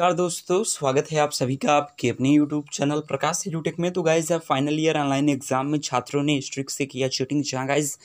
नमस्कार दोस्तों स्वागत है आप सभी का आपके अपने यूट्यूब चैनल प्रकाश एजुटेक में तो guys final year online exam में छात्रों ने स्ट्रिक से किया चीटिंग जहाँ गाइज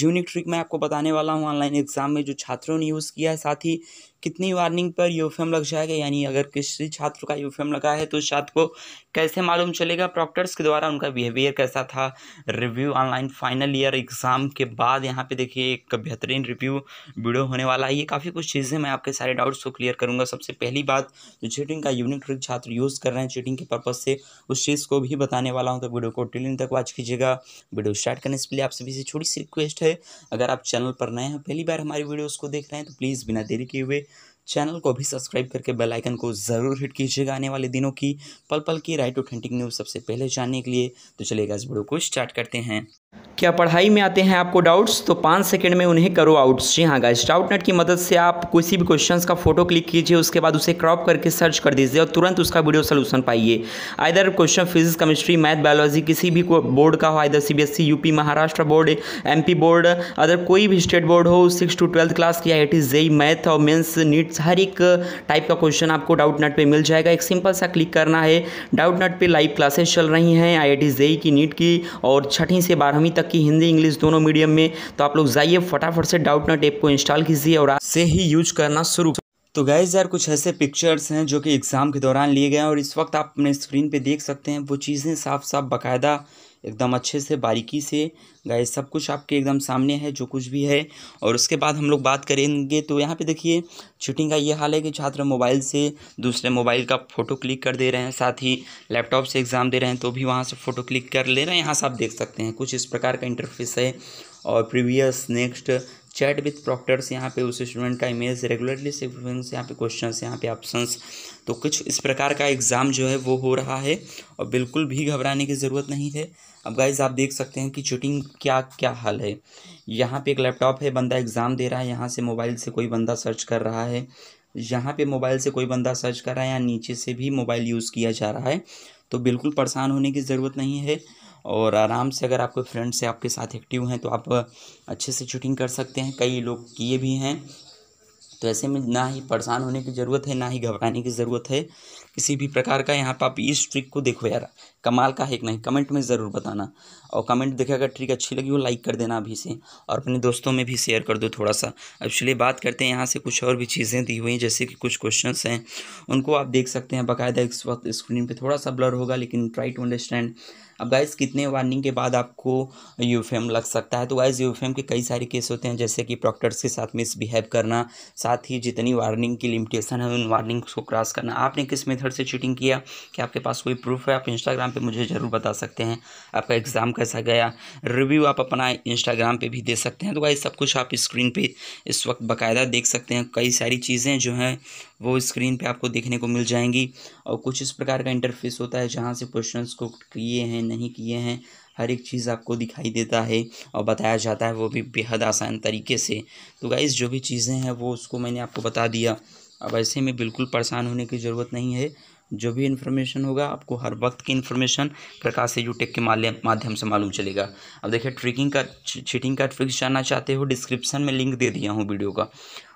यूनिक ट्रिक मैं आपको बताने वाला हूँ ऑनलाइन एग्जाम में जो छात्रों ने यूज़ किया है साथ ही कितनी वार्निंग पर यूफेम लग जाएगा यानी अगर किसी छात्र का यूफेम लगा है तो उस छात्र को कैसे मालूम चलेगा प्रॉक्टर्स के द्वारा उनका बिहेवियर कैसा था review online final year exam के बाद यहाँ पे देखिए एक बेहतरीन रिव्यू वीडियो होने वाला है ये काफ़ी कुछ चीज़ें मैं आपके सारे डाउट्स को क्लियर करूँगा सबसे पहली बात जो चीटिंग का यूनिक ट्रिक छात्र यूज़ कर रहे हैं चीटिंग के पर्पज़ से उस चीज़ को भी बताने वाला हूँ तो वीडियो को टिलिंग तक वॉच कीजिएगा वीडियो स्टार्ट करने से पहले आप सभी से छोटी सी रिक्वेस्ट है अगर आप चैनल पर नए हैं पहली बार हमारी वीडियोज़ को देख रहे हैं तो प्लीज़ बिना देरी किए हुए चैनल को भी सब्सक्राइब करके बेल आइकन को ज़रूर हिट कीजिएगा आने वाले दिनों की पल पल की राइट ऑथेंटिक न्यूज़ सबसे पहले जानने के लिए तो चलेगा इस वीडियो को स्टार्ट करते हैं क्या पढ़ाई में आते हैं आपको डाउट्स तो पाँच सेकंड में उन्हें करो आउट्स जी हाँ गाइस डाउट नेट की मदद से आप किसी भी क्वेश्चन का फोटो क्लिक कीजिए उसके बाद उसे क्रॉप करके सर्च कर दीजिए और तुरंत उसका वीडियो सलूशन पाइए either question physics chemistry math biology किसी भी बोर्ड का हो either C B S UP Maharashtra board M P board other कोई भी स्टेट बोर्ड हो सिक्स टू ट्वेल्थ क्लास की आई टी जेई मैथ और मेन्स नीट्स हर एक टाइप का क्वेश्चन आपको डाउट नेट पर मिल जाएगा एक सिंपल सा क्लिक करना है डाउट नेट पर लाइव क्लासेस चल रही हैं आई आई टी की नीट की और छठी से बारहवीं तक तक की हिंदी इंग्लिश दोनों मीडियम में तो आप लोग जाइए फटाफट से डाउट नट ऐप को इंस्टॉल कीजिए और आज से ही यूज करना शुरू तो गाइज यार कुछ ऐसे पिक्चर्स हैं जो कि एग्ज़ाम के दौरान लिए गए हैं और इस वक्त आप अपने स्क्रीन पे देख सकते हैं वो चीज़ें साफ साफ बाकायदा एकदम अच्छे से बारीकी से गाइज सब कुछ आपके एकदम सामने है जो कुछ भी है और उसके बाद हम लोग बात करेंगे तो यहाँ पे देखिए चीटिंग का ये हाल है कि छात्र मोबाइल से दूसरे मोबाइल का फ़ोटो क्लिक कर दे रहे हैं साथ ही लैपटॉप से एग्ज़ाम दे रहे हैं तो भी वहाँ से फ़ोटो क्लिक कर ले रहे हैं यहाँ से आप देख सकते हैं कुछ इस प्रकार का इंटरफेस है और previous next chat with proctors यहाँ पे उस स्टूडेंट का इमेज रेगुलरली सिक्वेंस यहाँ पे क्वेश्चन यहाँ पे ऑप्शंस तो कुछ इस प्रकार का एग्ज़ाम जो है वो हो रहा है और बिल्कुल भी घबराने की ज़रूरत नहीं है अब गाइज आप देख सकते हैं कि चीटिंग क्या क्या हाल है यहाँ पे एक लैपटॉप है बंदा एग्ज़ाम दे रहा है यहाँ से मोबाइल से कोई बंदा सर्च कर रहा है यहाँ पे मोबाइल से कोई बंदा सर्च कर रहा है या नीचे से भी मोबाइल यूज़ किया जा रहा है तो बिल्कुल परेशान होने की ज़रूरत नहीं है और आराम से अगर आपके फ्रेंड्स से आपके साथ एक्टिव हैं तो आप अच्छे से शूटिंग कर सकते हैं कई लोग किए भी हैं तो ऐसे में ना ही परेशान होने की ज़रूरत है ना ही घबराने की ज़रूरत है किसी भी प्रकार का यहाँ पर आप इस ट्रिक को देखो यार कमाल का है कि नहीं कमेंट में ज़रूर बताना और कमेंट देखिए अगर ट्रिक अच्छी लगी हो लाइक कर देना अभी से और अपने दोस्तों में भी शेयर कर दो थोड़ा सा अब चलिए बात करते हैं यहाँ से कुछ और भी चीज़ें दी हुई हैं जैसे कि कुछ क्वेश्चन हैं उनको आप देख सकते हैं बाकायदा इस वक्त स्क्रीन पर थोड़ा सा ब्लर होगा लेकिन ट्राई टू अंडरस्टैंड अब गाइस कितने वार्निंग के बाद आपको यू लग सकता है तो गाइज यू के कई सारे केस होते हैं जैसे कि प्रॉक्टर्स के साथ मिसबिहेव करना साथ साथ ही जितनी वार्निंग की लिमिटेशन है उन वार्निंग्स को क्रॉस करना आपने किस मेथड से चीटिंग किया क्या आपके पास कोई प्रूफ है आप इंस्टाग्राम पर मुझे ज़रूर बता सकते हैं आपका एग्ज़ाम कैसा गया रिव्यू आप अपना इंस्टाग्राम पर भी दे सकते हैं तो भाई सब कुछ आप स्क्रीन पर इस वक्त बाकायदा देख सकते हैं कई सारी चीज़ें जो हैं वो स्क्रीन पर आपको देखने को मिल जाएंगी और कुछ इस प्रकार का इंटरफेस होता है जहाँ से क्वेश्चन को किए हैं नहीं किए हैं हर एक चीज़ आपको दिखाई देता है और बताया जाता है वो भी बेहद आसान तरीके से तो गाइस जो भी चीज़ें हैं वो उसको मैंने आपको बता दिया अब ऐसे में बिल्कुल परेशान होने की ज़रूरत नहीं है जो भी इन्फॉर्मेशन होगा आपको हर वक्त की इन्फॉर्मेशन प्रकाश से यूटेक के माध्यम से मालूम चलेगा अब देखिए ट्रिकिंग का चीटिंग का ट्रिक्स जानना चाहते हो डिस्क्रिप्शन में लिंक दे दिया हूँ वीडियो का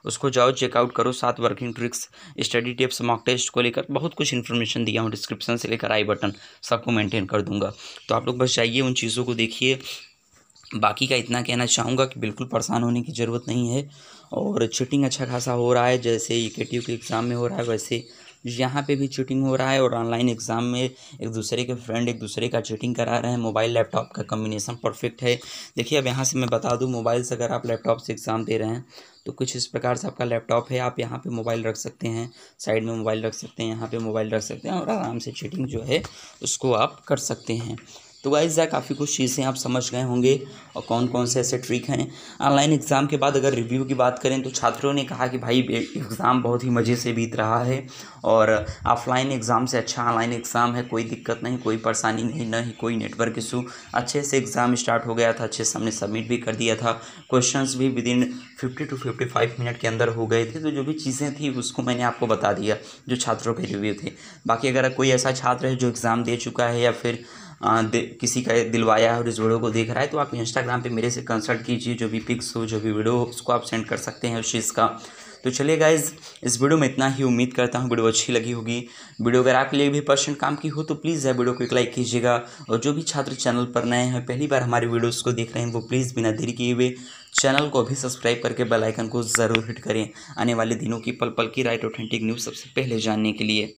उसको जाओ चेकआउट करो सात working tricks study tips mock test को लेकर बहुत कुछ इन्फॉर्मेशन दिया हूँ डिस्क्रिप्शन से लेकर आई बटन सबको मेंटेन कर दूंगा तो आप लोग बस जाइए उन चीज़ों को देखिए बाकी का इतना कहना चाहूँगा कि बिल्कुल परेशान होने की ज़रूरत नहीं है और चीटिंग अच्छा खासा हो रहा है जैसे ई के एग्ज़ाम में हो रहा है वैसे यहाँ पे भी चीटिंग हो रहा है और ऑनलाइन एग्ज़ाम में एक दूसरे के फ्रेंड एक दूसरे का चीटिंग करा रहे हैं मोबाइल लैपटॉप का कम्बिनेशन परफेक्ट है देखिए अब यहाँ से मैं बता दूँ मोबाइल से अगर आप लैपटॉप से एग्ज़ाम दे रहे हैं तो कुछ इस प्रकार से आपका लैपटॉप है आप यहाँ पे मोबाइल रख सकते हैं साइड में मोबाइल रख सकते हैं यहाँ पे मोबाइल रख सकते हैं और आराम से चीटिंग जो है उसको आप कर सकते हैं तो वाइज काफ़ी कुछ चीज़ें आप समझ गए होंगे और कौन कौन से ऐसे ट्रिक हैं ऑनलाइन एग्ज़ाम के बाद अगर रिव्यू की बात करें तो छात्रों ने कहा कि भाई एग्ज़ाम बहुत ही मज़े से बीत रहा है और ऑफलाइन एग्ज़ाम से अच्छा ऑनलाइन एग्ज़ाम है कोई दिक्कत नहीं कोई परेशानी नहीं ना ही कोई नेटवर्क इशू अच्छे से एग्ज़ाम स्टार्ट हो गया था अच्छे से हमने सबमिट भी कर दिया था क्वेश्चन भी within fifty to fifty five minute के अंदर हो गए थे तो जो भी चीज़ें थी उसको मैंने आपको बता दिया जो छात्रों के रिव्यू थे बाकी अगर कोई ऐसा छात्र है जो एग्ज़ाम दे चुका है या फिर किसी का दिलवाया है और इस वीडियो को देख रहा है तो आप इंस्टाग्राम पे मेरे से कंसल्ट कीजिए जो भी पिक्स हो जो भी वीडियो हो उसको आप सेंड कर सकते हैं उस चीज़ का तो चलिए गाइज इस वीडियो में इतना ही उम्मीद करता हूँ वीडियो अच्छी लगी होगी वीडियो अगर आपके लिए भी पर्सन काम की हो तो प्लीज़ है वीडियो को एक लाइक कीजिएगा और जो भी छात्र चैनल पर नए हैं पहली बार हमारे वीडियोज़ को देख रहे हैं वो प्लीज़ बिना देरी किए हुए चैनल को भी सब्सक्राइब करके बेलाइकन को ज़रूर हिट करें आने वाले दिनों की पल पल की राइट ऑथेंटिक न्यूज़ सबसे पहले जानने के लिए